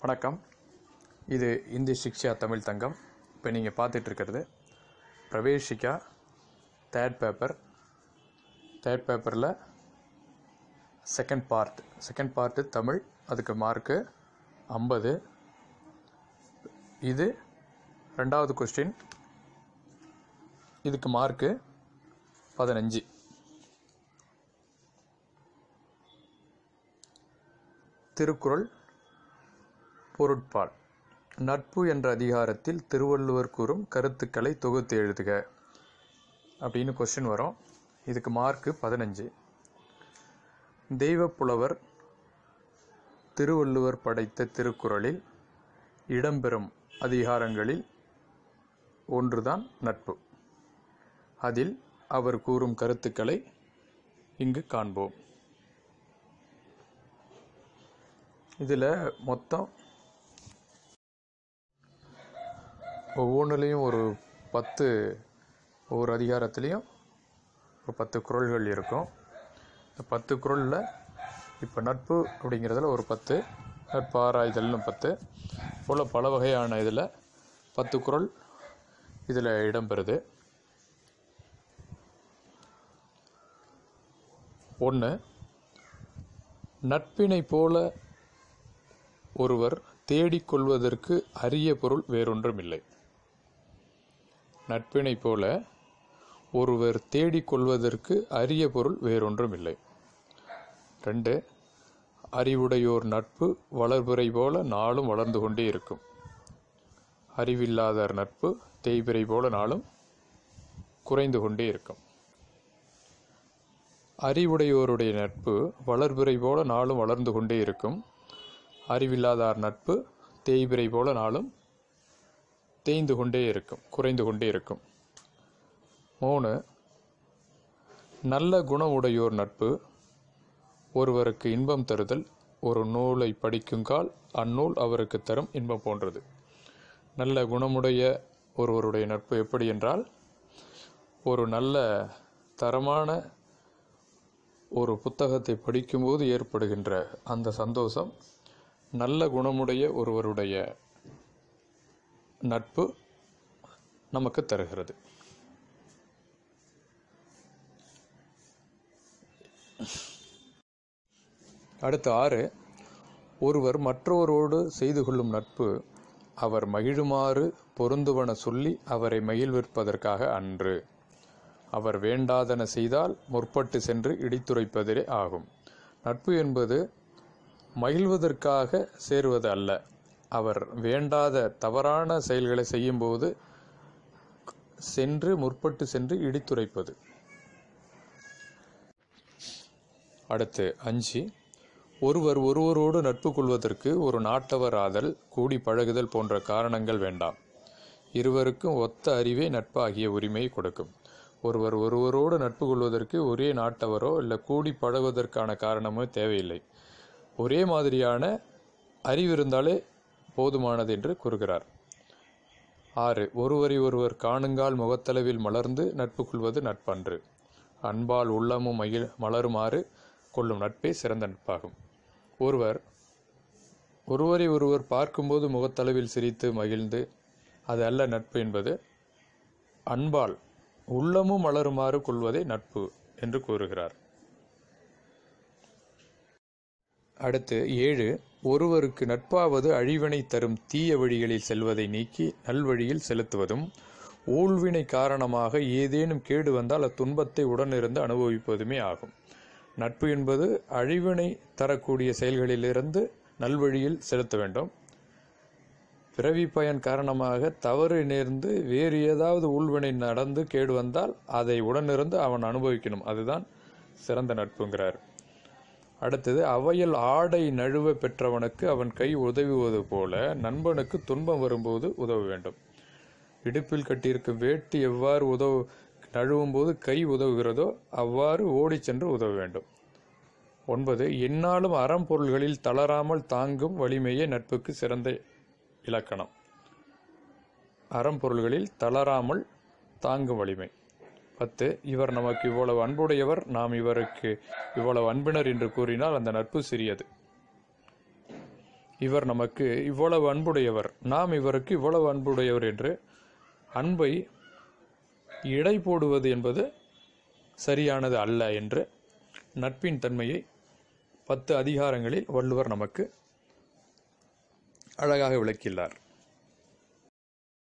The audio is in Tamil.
வணக்கம் இது இந்தி சிக்ஷா தமிழ் தங்கம் இப்போ நீங்கள் பார்த்துட்ருக்கிறது பிரவேஷிகா தேர்ட் பேப்பர் தேர்ட் பேப்பரில் second part second part Tamil அதுக்கு மார்க்கு ஐம்பது இது ரெண்டாவது கொஸ்டின் இதுக்கு மார்க்கு பதினஞ்சு திருக்குறள் பொருட்பால் நட்பு என்ற அதிகாரத்தில் திருவள்ளுவர் கூறும் கருத்துக்களை தொகுத்து எழுதுக அப்படின்னு கொஸ்டின் வரும் இதுக்கு மார்க்கு பதினஞ்சு தெய்வப்புலவர் புலவர் திருவள்ளுவர் படைத்த திருக்குறளில் இடம்பெறும் அதிகாரங்களில் ஒன்றுதான் நட்பு அதில் அவர் கூறும் கருத்துக்களை இங்கு காண்போம் இதில் மொத்தம் ஒவ்வொன்றுலேயும் ஒரு பத்து ஒவ்வொரு அதிகாரத்துலேயும் ஒரு பத்து குரல்கள் இருக்கும் இந்த பத்து குரலில் இப்போ நட்பு அப்படிங்கிறதுல ஒரு பத்து நட்பாராய்தல்னு பத்து போல் பல வகையான இதில் பத்து குரல் இதில் இடம்பெறுது ஒன்று நட்பினை போல ஒருவர் தேடிக்கொள்வதற்கு அரிய பொருள் வேறொன்றும் இல்லை நட்பினை போல ஒருவர் தேடிக்கொள்வதற்கு அரிய பொருள் வேறொன்றுமில்லை ரெண்டு அறிவுடையோர் நட்பு வளர்புரை போல நாளும் வளர்ந்து கொண்டே இருக்கும் அறிவில்லாதார் நட்பு தேய்பிறை போல நாளும் குறைந்து கொண்டே இருக்கும் அறிவுடையோருடைய நட்பு வளர்புரை போல நாளும் வளர்ந்து கொண்டே இருக்கும் அறிவில்லாதார் நட்பு தேய்பிறை போல நாளும் தேய்ந்து கொண்டே இருக்கும் குறைந்து கொண்டே இருக்கும் மூணு நல்ல குணமுடையோர் நட்பு ஒருவருக்கு இன்பம் தருதல் ஒரு நூலை படிக்கும் கால் அந்நூல் அவருக்கு தரும் இன்பம் போன்றது நல்ல குணமுடைய ஒருவருடைய நட்பு எப்படி என்றால் ஒரு நல்ல தரமான ஒரு புத்தகத்தை படிக்கும்போது ஏற்படுகின்ற அந்த சந்தோஷம் நல்ல குணமுடைய ஒருவருடைய நட்பு நமக்கு தருகிறது அடுத்த ஆறு ஒருவர் மற்றவரோடு செய்து கொள்ளும் நட்பு அவர் மகிழுமாறு பொருந்துவன சொல்லி அவரை மகிழ்விற்பதற்காக அன்று அவர் வேண்டாதன செய்தால் முற்பட்டு சென்று இடித்துரைப்பதே ஆகும் நட்பு என்பது மகிழ்வதற்காக சேருவது அல்ல அவர் வேண்டாத தவறான செயல்களை செய்யும்போது சென்று முற்பட்டு சென்று இடித்துரைப்பது அடுத்து அஞ்சு ஒருவர் ஒருவரோடு நட்பு கொள்வதற்கு ஒரு நாட்டவர் ஆதல் கூடி பழகுதல் போன்ற காரணங்கள் வேண்டாம் இருவருக்கும் ஒத்த அறிவே நட்பு ஆகிய உரிமையை கொடுக்கும் ஒருவர் ஒருவரோடு நட்பு கொள்வதற்கு ஒரே நாட்டவரோ இல்லை கூடி பழகுவதற்கான காரணமோ தேவையில்லை ஒரே மாதிரியான அறிவு இருந்தாலே போதுமானது என்று கூறுகிறார் ஆறு ஒருவரை ஒருவர் காணுங்கால் முகத்தளவில் மலர்ந்து நட்பு கொள்வது நட்பன்று அன்பால் உள்ளமும் மகிழ் மலருமாறு கொள்ளும் நட்பே சிறந்த நட்பாகும் ஒருவர் ஒருவரை ஒருவர் பார்க்கும்போது முகத்தளவில் சிரித்து மகிழ்ந்து அது அல்ல நட்பு என்பது அன்பால் உள்ளமும் மலருமாறு கொள்வதே நட்பு என்று கூறுகிறார் அடுத்து ஏழு ஒருவருக்கு நட்பாவது அழிவினை தரும் தீய வழிகளில் செல்வதை நீக்கி நல்வழியில் செலுத்துவதும் ஊழ்வினை காரணமாக ஏதேனும் கேடு வந்தால் அத்துன்பத்தை உடனிருந்து அனுபவிப்பதுமே ஆகும் நட்பு என்பது அழிவினை தரக்கூடிய செயல்களிலிருந்து நல்வழியில் செலுத்த வேண்டும் பிறவி பயன் காரணமாக தவறு நேர்ந்து வேறு ஏதாவது உள்வினை நடந்து கேடு வந்தால் அதை உடனிருந்து அவன் அனுபவிக்கணும் அதுதான் சிறந்த நட்புங்கிறார் அடுத்தது அவையில் ஆடை நழுவ பெற்றவனுக்கு அவன் கை உதவுவது போல நண்பனுக்கு துன்பம் வரும்போது உதவ வேண்டும் இடுப்பில் கட்டியிருக்கும் வேட்டி எவ்வாறு உதவு நழுவும் போது கை உதவுகிறதோ அவ்வாறு ஓடி சென்று உதவ வேண்டும் ஒன்பது என்னாலும் அறம் பொருள்களில் தளராமல் தாங்கும் வலிமையே நட்புக்கு சிறந்த இலக்கணம் அறம் பொருள்களில் தளராமல் தாங்கும் வலிமை பத்து இவர் நமக்கு இவ்வளவு அன்புடையவர் நாம் இவருக்கு இவ்வளவு அன்பினர் என்று கூறினால் அந்த நட்பு சிறியது இவர் நமக்கு இவ்வளவு அன்புடையவர் நாம் இவருக்கு இவ்வளவு அன்புடையவர் என்று அன்பை இடை போடுவது என்பது சரியானது அல்ல என்று நட்பின் தன்மையை பத்து அதிகாரங்களில் வள்ளுவர் நமக்கு அழகாக விளக்கியுள்ளார்